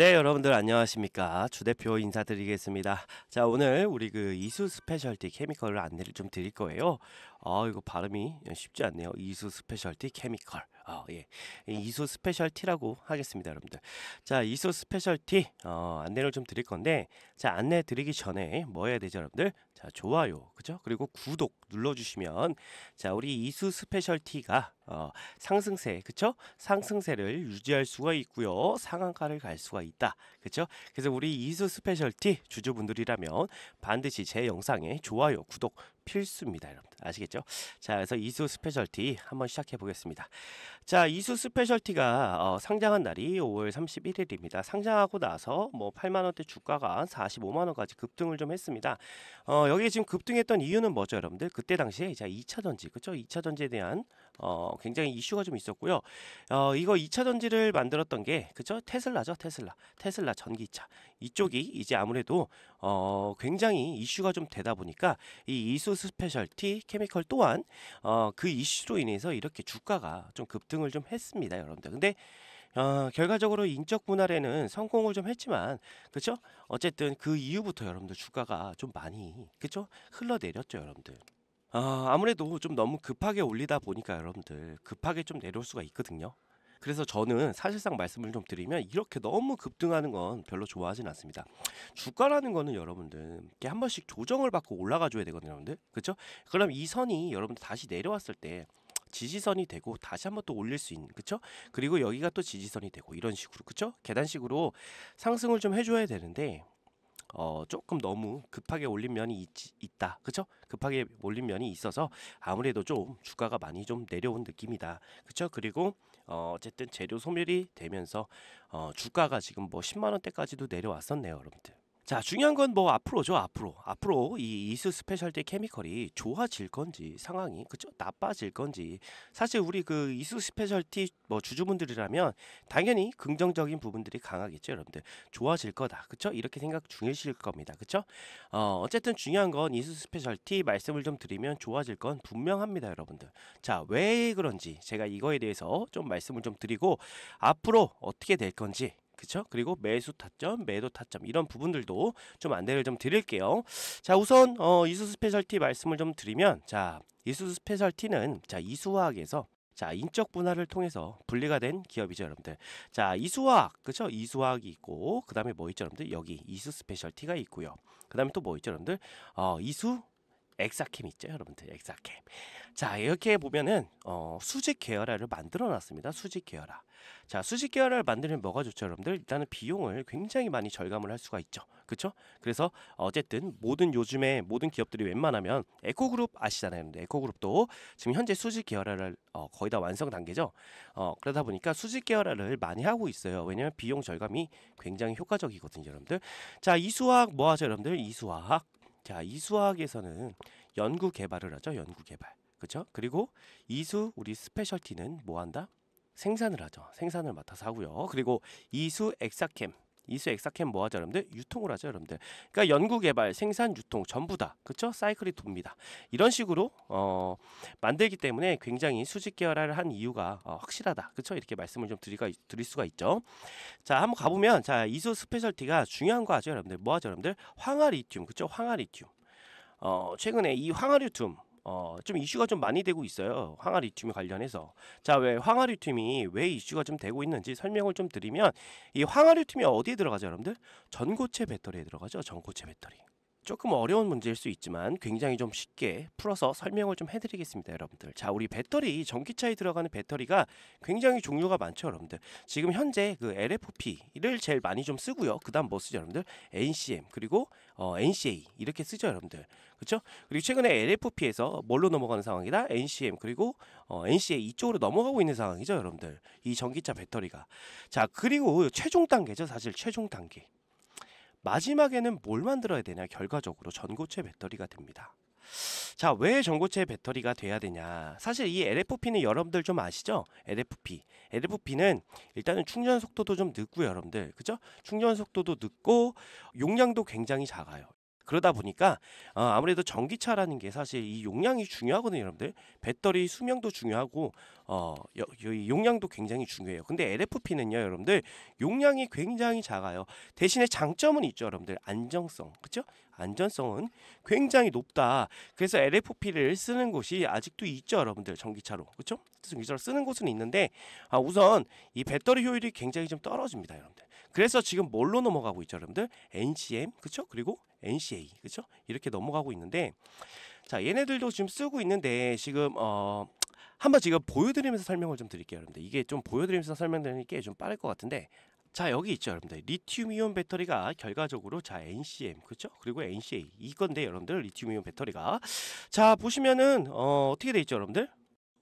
네, 여러분들 안녕하십니까. 주대표 인사드리겠습니다. 자, 오늘 우리 그 이수 스페셜티 케미컬을 안내를 좀 드릴 거예요. 아 이거 발음이 예, 쉽지 않네요. 이수 스페셜티 케미컬. 아 예, 이수 스페셜티라고 하겠습니다, 여러분들. 자, 이수 스페셜티 어, 안내를 좀 드릴 건데, 자 안내 드리기 전에 뭐 해야 되죠, 여러분들? 자 좋아요, 그죠? 그리고 구독 눌러주시면 자 우리 이수 스페셜티가 어, 상승세, 그쵸? 상승세를 유지할 수가 있고요. 상한가를 갈 수가 있다. 그쵸? 그래서 우리 이수 스페셜티 주주분들이라면 반드시 제 영상에 좋아요, 구독 필수입니다, 여러분. 아시겠죠? 자, 그래서 이수 스페셜티 한번 시작해 보겠습니다. 자, 이수 스페셜티가 어, 상장한 날이 5월 31일입니다. 상장하고 나서 뭐 8만 원대 주가가 45만 원까지 급등을 좀 했습니다. 어, 여기 지금 급등했던 이유는 뭐죠, 여러분들? 그때 당시에 자 2차 전지, 그렇죠? 2차 전지에 대한 어, 굉장히 이슈가 좀 있었고요. 어, 이거 2차 전지를 만들었던 게그쵸 테슬라죠, 테슬라. 테슬라 전기차. 이쪽이 이제 아무래도 어, 굉장히 이슈가 좀 되다 보니까 이 이수 스페셜티 케미컬 또한 어, 그 이슈로 인해서 이렇게 주가가 좀 급등을 좀 했습니다, 여러분들. 근데 어, 결과적으로 인적 분할에는 성공을 좀 했지만 그쵸 어쨌든 그 이후부터 여러분들 주가가 좀 많이 그쵸 흘러내렸죠 여러분들 아, 아무래도 좀 너무 급하게 올리다 보니까 여러분들 급하게 좀 내려올 수가 있거든요. 그래서 저는 사실상 말씀을 좀 드리면 이렇게 너무 급등하는 건 별로 좋아하진 않습니다. 주가라는 거는 여러분들 이렇게 한 번씩 조정을 받고 올라가 줘야 되거든요, 여러분들. 그렇죠? 그럼 이 선이 여러분들 다시 내려왔을 때 지지선이 되고 다시 한 번 또 올릴 수 있는 그쵸 그리고 여기가 또 지지선이 되고 이런 식으로 그쵸 계단식으로 상승을 좀 해줘야 되는데 어, 조금 너무 급하게 올린 면이 있, 다 그쵸? 급하게 올린 면이 있어서 아무래도 좀 주가가 많이 좀 내려온 느낌이다. 그쵸? 그리고 어, 어쨌든 재료 소멸이 되면서 어, 주가가 지금 뭐 10만원대까지도 내려왔었네요. 여러분들. 자 중요한 건 뭐 앞으로죠 앞으로 앞으로 이 이스 스페셜티 케미컬이 좋아질 건지 상황이 그쵸 나빠질 건지 사실 우리 그 이스 스페셜티 뭐 주주분들이라면 당연히 긍정적인 부분들이 강하겠죠 여러분들 좋아질 거다 그쵸 이렇게 생각 중이실 겁니다 그쵸 어 어쨌든 중요한 건 이스 스페셜티 말씀을 좀 드리면 좋아질 건 분명합니다 여러분들 자 왜 그런지 제가 이거에 대해서 좀 말씀을 좀 드리고 앞으로 어떻게 될 건지 그쵸? 그리고 매수 타점, 매도 타점 이런 부분들도 좀 안내를 좀 드릴게요. 자 우선 어, 이수 스페셜티 말씀을 좀 드리면 자 이수 스페셜티는 자 이수화학에서 자 인적 분할을 통해서 분리가 된 기업이죠 여러분들 자 이수학 그쵸 이수학이 있고 그 다음에 뭐 있죠 여러분들 여기 이수 스페셜티가 있고요 그 다음에 또 뭐 있죠 여러분들 어 이수 엑사캠 있죠 여러분들 엑사캠 자 이렇게 보면은 어, 수직 계열화를 만들어 놨습니다 수직 계열화 자 수직 계열화를 만드는 뭐가 좋죠 여러분들 일단은 비용을 굉장히 많이 절감을 할 수가 있죠 그쵸 그래서 어쨌든 모든 요즘에 모든 기업들이 웬만하면 에코그룹 아시잖아요 근데 에코그룹도 지금 현재 수직 계열화를 어, 거의 다 완성 단계죠 어, 그러다 보니까 수직 계열화를 많이 하고 있어요 왜냐면 비용 절감이 굉장히 효과적이거든요 여러분들 자 이수학 뭐 하죠 여러분들 이수학 자, 이 수학에서는 연구 개발을 하죠. 연구 개발. 그렇죠? 그리고 이수 우리 스페셜티는 뭐 한다? 생산을 하죠. 생산을 맡아서 하고요. 그리고 이수 엑사캠 이수 엑사캠 뭐 하죠 여러분들? 유통을 하죠 여러분들. 그러니까 연구 개발, 생산, 유통 전부 다 그쵸? 사이클이 돕니다. 이런 식으로 어, 만들기 때문에 굉장히 수직 계열화를 한 이유가 어, 확실하다. 그쵸? 이렇게 말씀을 좀 드리가, 드릴 수가 있죠. 자 한번 가보면 자 이수 스페셜티가 중요한 거 하죠 여러분들. 뭐 하죠 여러분들? 황화 리튬 그쵸? 황화 리튬. 어, 최근에 이 황화 리튬 어, 좀 이슈가 좀 많이 되고 있어요. 황화 리튬 관련해서. 자, 왜 황화 리튬이 왜 이슈가 좀 되고 있는지 설명을 좀 드리면 이 황화 리튬이 어디에 들어가죠, 여러분들? 전고체 배터리에 들어가죠. 전고체 배터리. 조금 어려운 문제일 수 있지만 굉장히 좀 쉽게 풀어서 설명을 좀 해드리겠습니다 여러분들 자 우리 배터리 전기차에 들어가는 배터리가 굉장히 종류가 많죠 여러분들 지금 현재 그 LFP를 제일 많이 좀 쓰고요 그 다음 뭐 쓰죠 여러분들 NCM 그리고 어, NCA 이렇게 쓰죠 여러분들 그렇죠 그리고 최근에 LFP에서 뭘로 넘어가는 상황이다 NCM 그리고 어, NCA 이쪽으로 넘어가고 있는 상황이죠 여러분들 이 전기차 배터리가 자 그리고 최종 단계죠 사실 최종 단계 마지막에는 뭘 만들어야 되냐? 결과적으로 전고체 배터리가 됩니다. 자, 왜 전고체 배터리가 돼야 되냐? 사실 이 LFP는 여러분들 좀 아시죠? LFP. LFP는 일단은 충전 속도도 좀 늦고요, 여러분들. 그죠? 충전 속도도 늦고 용량도 굉장히 작아요. 그러다 보니까 어, 아무래도 전기차라는 게 사실 이 용량이 중요하거든요, 여러분들. 배터리 수명도 중요하고 어, 여, 여, 용량도 굉장히 중요해요. 근데 LFP는요, 여러분들 용량이 굉장히 작아요. 대신에 장점은 있죠, 여러분들 안정성, 그렇죠? 안전성은 굉장히 높다. 그래서 LFP를 쓰는 곳이 아직도 있죠, 여러분들 전기차로, 그렇죠? 전기차로 쓰는 곳은 있는데 아, 우선 이 배터리 효율이 굉장히 좀 떨어집니다, 여러분들. 그래서 지금 뭘로 넘어가고 있죠, 여러분들? NCM, 그렇죠? 그리고 NCA 그렇죠? 이렇게 넘어가고 있는데 자 얘네들도 지금 쓰고 있는데 지금 어 한번 지금 보여드리면서 설명을 좀 드릴게요 여러분들 이게 좀 보여드리면서 설명드리는 게 좀 빠를 것 같은데 자 여기 있죠 여러분들 리튬이온 배터리가 결과적으로 자 NCM 그렇죠 그리고 NCA 이건데 여러분들 리튬이온 배터리가 자 보시면은 어, 어떻게 돼 있죠 여러분들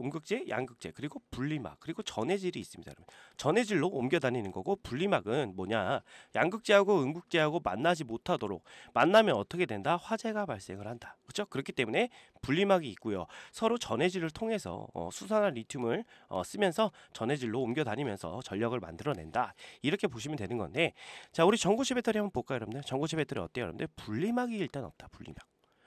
음극재, 양극재, 그리고 분리막, 그리고 전해질이 있습니다. 여러분. 전해질로 옮겨 다니는 거고 분리막은 뭐냐? 양극재하고 음극재하고 만나지 못하도록 만나면 어떻게 된다? 화재가 발생을 한다. 그렇죠? 그렇기 때문에 분리막이 있고요. 서로 전해질을 통해서 어, 수산화 리튬을 어, 쓰면서 전해질로 옮겨 다니면서 전력을 만들어낸다. 이렇게 보시면 되는 건데 자, 우리 전구체 배터리 한번 볼까요, 여러분들? 전구체 배터리 어때요, 여러분들? 분리막이 일단 없다. 분리막.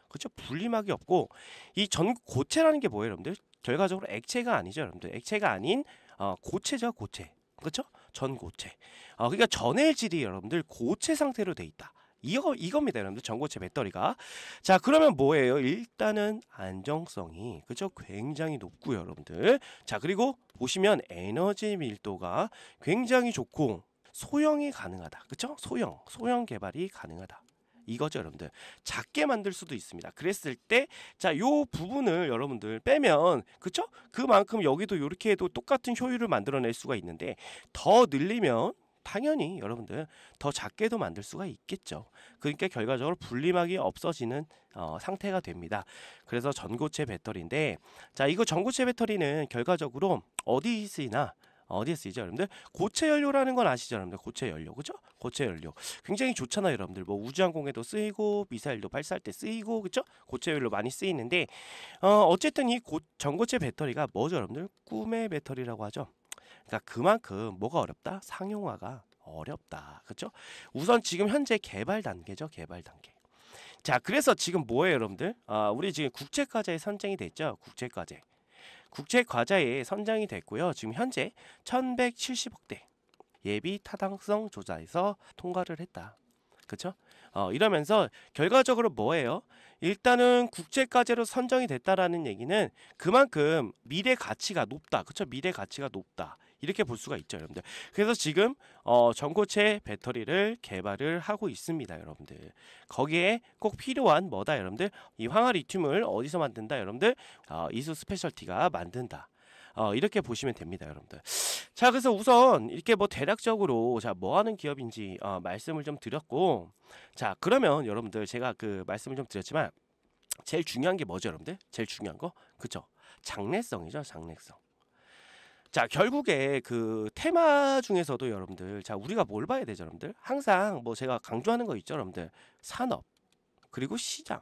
그렇죠? 분리막이 없고 이 전 고체라는 게 뭐예요, 여러분들? 결과적으로 액체가 아니죠, 여러분들. 액체가 아닌 어, 고체죠, 고체. 그렇죠? 전고체. 어, 그러니까 전해질이 여러분들 고체 상태로 돼 있다. 이거 이겁니다, 여러분들. 전고체 배터리가. 자, 그러면 뭐예요? 일단은 안정성이 그죠? 굉장히 높고요, 여러분들. 자, 그리고 보시면 에너지 밀도가 굉장히 좋고 소형이 가능하다. 그쵸 그렇죠? 소형, 소형 개발이 가능하다. 이거죠 여러분들 작게 만들 수도 있습니다 그랬을 때 자 요 부분을 여러분들 빼면 그쵸 그만큼 여기도 이렇게 해도 똑같은 효율을 만들어낼 수가 있는데 더 늘리면 당연히 여러분들 더 작게도 만들 수가 있겠죠. 그러니까 결과적으로 분리막이 없어지는 어, 상태가 됩니다. 그래서 전고체 배터리인데 자 이거 전고체 배터리는 결과적으로 어디있으나 어, 어디에 쓰이죠 여러분들 고체 연료라는 건 아시죠 여러분들 고체 연료 그죠 고체 연료 굉장히 좋잖아요 여러분들 뭐 우주항공에도 쓰이고 미사일도 발사할 때 쓰이고 그죠 고체 연료 많이 쓰이는데 어 어쨌든 이 고, 전고체 배터리가 뭐죠 여러분들 꿈의 배터리라고 하죠 그러니까 그만큼 뭐가 어렵다 상용화가 어렵다 그죠 우선 지금 현재 개발 단계죠 개발 단계 자 그래서 지금 뭐예요 여러분들 아 우리 지금 국제과제에 선정이 됐죠 국제과제 국제 과자의 선정이 됐고요. 지금 현재 1170억대 예비 타당성 조사에서 통과를 했다. 그렇죠? 어, 이러면서 결과적으로 뭐예요? 일단은 국제과제로 선정이 됐다라는 얘기는 그만큼 미래 가치가 높다. 그렇죠? 미래 가치가 높다. 이렇게 볼 수가 있죠, 여러분들. 그래서 지금 어, 전고체 배터리를 개발을 하고 있습니다, 여러분들. 거기에 꼭 필요한 뭐다, 여러분들? 이 황화 리튬을 어디서 만든다, 여러분들? 어, 이수 스페셜티가 만든다. 어, 이렇게 보시면 됩니다, 여러분들. 자, 그래서 우선 이렇게 뭐 대략적으로 자, 뭐 하는 기업인지 어, 말씀을 좀 드렸고, 자, 그러면 여러분들 제가 그 말씀을 좀 드렸지만, 제일 중요한 게 뭐죠, 여러분들? 제일 중요한 거? 그쵸? 장래성이죠, 장래성. 자 결국에 그 테마 중에서도 여러분들 자 우리가 뭘 봐야 되죠 여러분들 항상 뭐 제가 강조하는 거 있죠 여러분들 산업 그리고 시장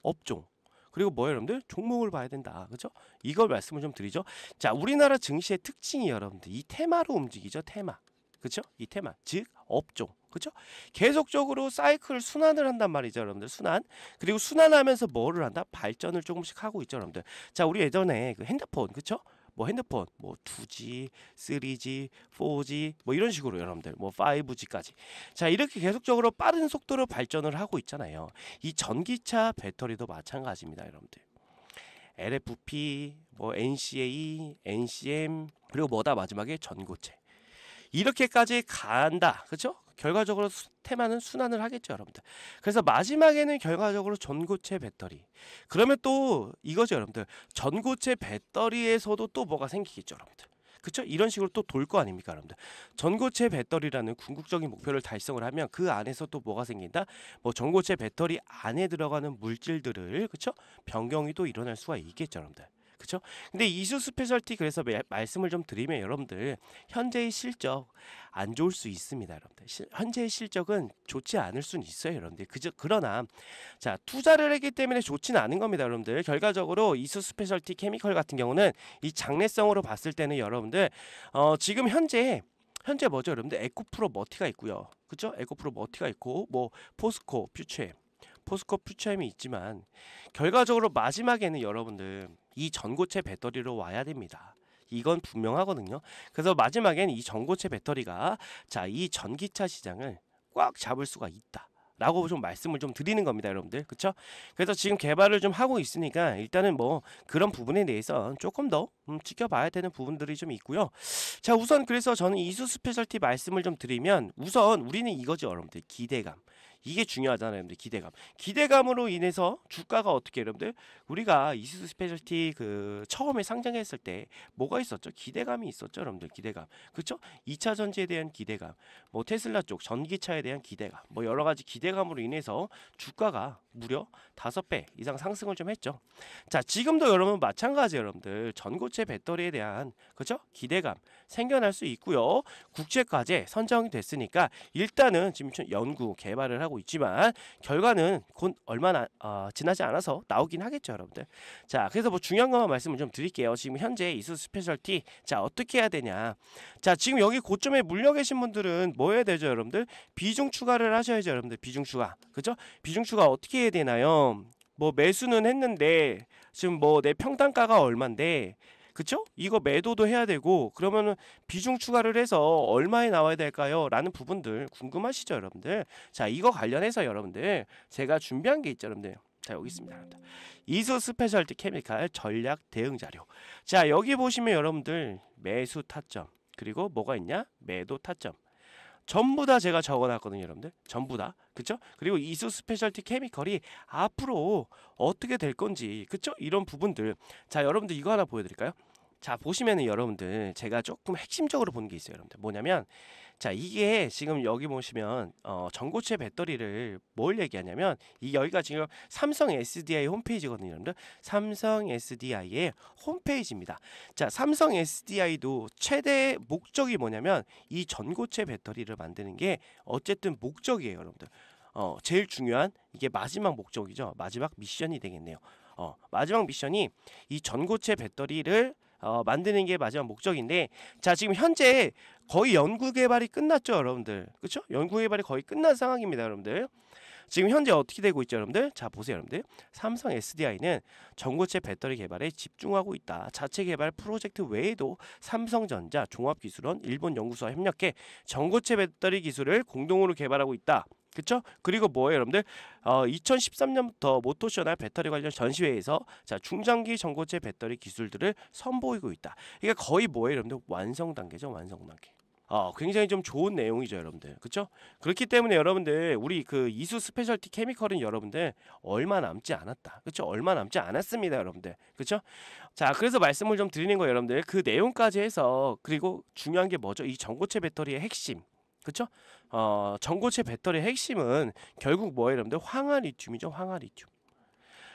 업종 그리고 뭐 여러분들 종목을 봐야 된다 그죠 이걸 말씀을 좀 드리죠 자 우리나라 증시의 특징이 여러분들 이 테마로 움직이죠 테마 그쵸 이 테마 즉 업종 그쵸 계속적으로 사이클 순환을 한단 말이죠 여러분들 순환 그리고 순환하면서 뭐를 한다 발전을 조금씩 하고 있죠 여러분들 자 우리 예전에 그 핸드폰 그쵸 뭐 핸드폰 뭐 2G, 3G, 4G 뭐 이런 식으로 여러분들 뭐 5G까지 자 이렇게 계속적으로 빠른 속도로 발전을 하고 있잖아요. 이 전기차 배터리도 마찬가지입니다, 여러분들. LFP, 뭐 NCA, NCM 그리고 뭐다 마지막에 전고체. 이렇게까지 간다. 그렇죠? 결과적으로 테마는 순환을 하겠죠, 여러분들. 그래서 마지막에는 결과적으로 전고체 배터리. 그러면 또 이거죠, 여러분들. 전고체 배터리에서도 또 뭐가 생기겠죠, 여러분들. 그렇죠? 이런 식으로 또 돌 거 아닙니까, 여러분들? 전고체 배터리라는 궁극적인 목표를 달성을 하면 그 안에서 또 뭐가 생긴다? 뭐 전고체 배터리 안에 들어가는 물질들을 그렇죠? 변경이 또 일어날 수가 있겠죠, 여러분들. 그렇죠? 근데 이슈 스페셜티 그래서 매, 말씀을 좀 드리면 여러분들 현재의 실적 안 좋을 수 있습니다, 여러분들. 시, 현재의 실적은 좋지 않을 수는 있어요, 여러분들. 그저 그러나 자 투자를 했기 때문에 좋지는 않은 겁니다, 여러분들. 결과적으로 이슈 스페셜티 케미컬 같은 경우는 이 장래성으로 봤을 때는 여러분들 어, 지금 현재 현재 뭐죠, 여러분들? 에코프로 머티가 있고요, 그렇죠? 에코프로 머티가 있고 뭐 포스코 퓨처엠 포스코 퓨처엠이 있지만 결과적으로 마지막에는 여러분들 이 전고체 배터리로 와야 됩니다. 이건 분명하거든요. 그래서 마지막엔 이 전고체 배터리가 자, 이 전기차 시장을 꽉 잡을 수가 있다. 라고 좀 말씀을 좀 드리는 겁니다, 여러분들. 그쵸? 그래서 지금 개발을 좀 하고 있으니까 일단은 뭐 그런 부분에 대해서 조금 더 음, 지켜봐야 되는 부분들이 좀 있고요. 자, 우선 그래서 저는 이수 스페셜티 말씀을 좀 드리면 우선 우리는 이거죠, 여러분들. 기대감. 이게 중요하잖아요, 여러분들. 기대감. 기대감으로 인해서 주가가 어떻게 여러분들 우리가 이스스 스페셜티 그 처음에 상장했을 때 뭐가 있었죠? 기대감이 있었죠, 여러분들. 기대감. 그쵸 2차 전지에 대한 기대감. 뭐 테슬라 쪽 전기차에 대한 기대감. 뭐 여러 가지 기대감으로 인해서 주가가 무려 5배 이상 상승을 좀 했죠. 자, 지금도 여러분 마찬가지 여러분들 전고체 배터리에 대한 그쵸 기대감 생겨날 수 있고요. 국제과제 선정이 됐으니까 일단은 지금 연구 개발을 하고 있지만 결과는 곧 얼마나 어, 지나지 않아서 나오긴 하겠죠, 여러분들. 자, 그래서 뭐 중요한 것만 말씀을 좀 드릴게요. 지금 현재 이수 스페셜티 자 어떻게 해야 되냐? 자, 지금 여기 고점에 물려 계신 분들은 뭐 해야 되죠, 여러분들? 비중 추가를 하셔야죠, 여러분들. 비중 추가, 그죠? 비중 추가 어떻게 해야 되나요? 뭐 매수는 했는데 지금 뭐 내 평단가가 얼만데 그쵸? 이거 매도도 해야 되고 그러면은 비중 추가를 해서 얼마에 나와야 될까요? 라는 부분들 궁금하시죠 여러분들? 자 이거 관련해서 여러분들 제가 준비한 게 있죠 여러분들 자 여기 있습니다 이수 스페셜티 케미칼 전략 대응 자료 자 여기 보시면 여러분들 매수 타점 그리고 뭐가 있냐? 매도 타점 전부 다 제가 적어놨거든요 여러분들 전부 다 그쵸 그리고 이수 스페셜티 케미컬이 앞으로 어떻게 될 건지 그쵸 이런 부분들 자 여러분들 이거 하나 보여드릴까요 자 보시면은 여러분들 제가 조금 핵심적으로 본 게 있어요 여러분들 뭐냐면 자 이게 지금 여기 보시면 어, 전고체 배터리를 뭘 얘기하냐면 이 여기가 지금 삼성 SDI 홈페이지거든요 여러분들 삼성 SDI의 홈페이지입니다 자 삼성 SDI도 최대 목적이 뭐냐면 이 전고체 배터리를 만드는 게 어쨌든 목적이에요 여러분들 어, 제일 중요한 이게 마지막 목적이죠 마지막 미션이 되겠네요 어, 마지막 미션이 이 전고체 배터리를 어, 만드는 게 마지막 목적인데 자 지금 현재 거의 연구개발이 끝났죠 여러분들 그렇죠 연구개발이 거의 끝난 상황입니다 여러분들 지금 현재 어떻게 되고 있죠 여러분들 자 보세요 여러분들 삼성 SDI는 전고체 배터리 개발에 집중하고 있다 자체 개발 프로젝트 외에도 삼성전자 종합기술원 일본 연구소와 협력해 전고체 배터리 기술을 공동으로 개발하고 있다 그쵸? 그리고 뭐예요 여러분들? 어, 2013년부터 모토쇼나 배터리 관련 전시회에서 자 중장기 전고체 배터리 기술들을 선보이고 있다. 이게 거의 뭐예요 여러분들? 완성 단계죠 완성 단계. 어, 굉장히 좀 좋은 내용이죠, 여러분들. 그렇죠? 그렇기 때문에 여러분들 우리 그 이수 스페셜티 케미컬은 여러분들 얼마 남지 않았다. 그렇죠? 얼마 남지 않았습니다, 여러분들. 그렇죠? 자, 그래서 말씀을 좀 드리는 거 여러분들. 그 내용까지 해서 그리고 중요한 게 뭐죠? 이 전고체 배터리의 핵심. 그렇죠? 어, 전고체 배터리의 핵심은 결국 뭐예요, 여러분들? 황화리튬이죠, 황화리튬.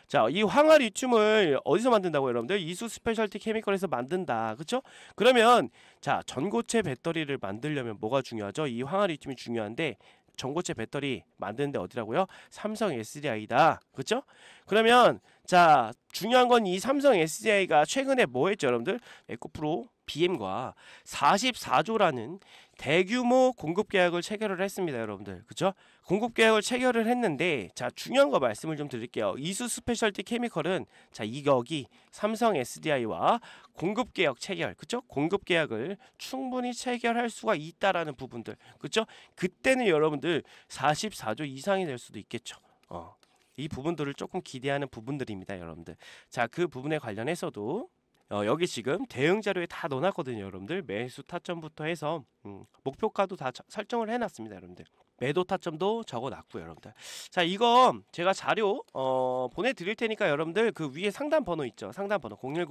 자, 이 황화 리튬을 어디서 만든다고 여러분들? 이수 스페셜티 케미컬에서 만든다. 그렇죠? 그러면 자, 전고체 배터리를 만들려면 뭐가 중요하죠? 이 황화 리튬이 중요한데 전고체 배터리 만드는데 어디라고요? 삼성 SDI다. 그렇죠? 그러면 자, 중요한 건 이 삼성 SDI가 최근에 뭐 했죠, 여러분들? 에코프로 BM과 44조라는 대규모 공급 계약을 체결을 했습니다, 여러분들. 그죠? 공급 계약을 체결을 했는데 자, 중요한 거 말씀을 좀 드릴게요. 이수 스페셜티 케미컬은 자, 이격이 삼성 SDI와 공급 계약 체결. 그죠? 공급 계약을 충분히 체결할 수가 있다라는 부분들. 그죠? 그때는 여러분들 44조 이상이 될 수도 있겠죠. 어. 이 부분들을 조금 기대하는 부분들입니다, 여러분들. 자, 그 부분에 관련해서도 어, 여기 지금 대응 자료에 다 넣어놨거든요 여러분들 매수 타점부터 해서 음, 목표가도 다 저, 설정을 해놨습니다 여러분들 매도 타점도 적어놨고요 여러분들 자 이거 제가 자료 어, 보내드릴 테니까 여러분들 그 위에 상단 번호 있죠 상단 번호 010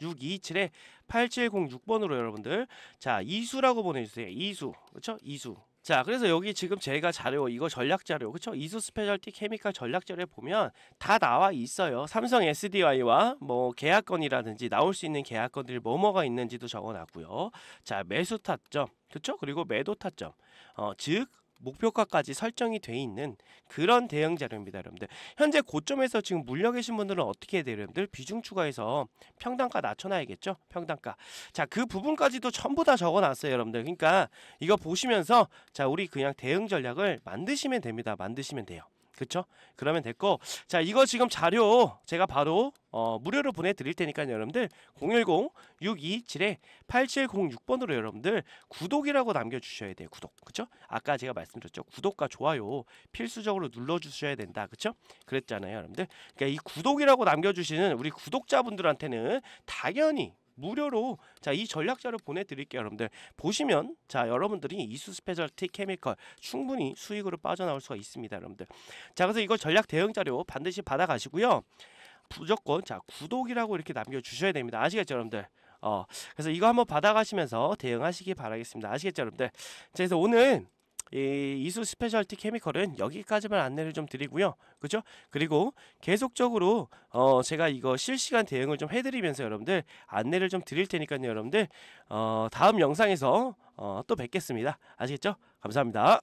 627에 8706번으로 여러분들 자 이수라고 보내주세요 이수 그렇죠 이수 자 그래서 여기 지금 제가 자료 이거 전략 자료 그쵸 이수 스페셜티 케미칼 전략 자료에 보면 다 나와 있어요 삼성 SDI와 뭐 계약건이라든지 나올 수 있는 계약건들이 뭐뭐가 있는지도 적어놨고요 자 매수 타점 그쵸 그리고 매도 타점 어즉 목표가까지 설정이 돼 있는 그런 대형 자료입니다 여러분들 현재 고점에서 지금 물려 계신 분들은 어떻게 해야 돼요 여러분들 비중 추가해서 평단가 낮춰놔야겠죠 평단가 자 그 부분까지도 전부 다 적어놨어요 여러분들 그러니까 이거 보시면서 자 우리 그냥 대응 전략을 만드시면 됩니다 만드시면 돼요 그렇죠 그러면 됐고 자 이거 지금 자료 제가 바로 어, 무료로 보내드릴 테니까 여러분들 010-627-8706번으로 여러분들 구독이라고 남겨주셔야 돼요 구독 그쵸? 아까 제가 말씀드렸죠 구독과 좋아요 필수적으로 눌러주셔야 된다 그쵸? 그랬잖아요 여러분들 그러니까 이 구독이라고 남겨주시는 우리 구독자분들한테는 당연히 무료로 자이 전략자를 보내드릴게요 여러분들 보시면 자 여러분들이 이수 스페셜티 케미컬 충분히 수익으로 빠져나올 수가 있습니다 여러분들 자 그래서 이거 전략 대응 자료 반드시 받아가시고요 무조건 자 구독이라고 이렇게 남겨주셔야 됩니다 아시겠죠 여러분들 어 그래서 이거 한번 받아가시면서 대응하시기 바라겠습니다 아시겠죠 여러분들 자 그래서 오늘 이 이수 스페셜티 케미컬은 여기까지만 안내를 좀 드리고요. 그죠? 그리고 계속적으로 어 제가 이거 실시간 대응을 좀 해드리면서 여러분들 안내를 좀 드릴 테니까요. 여러분들 어 다음 영상에서 어또 뵙겠습니다. 아시겠죠? 감사합니다.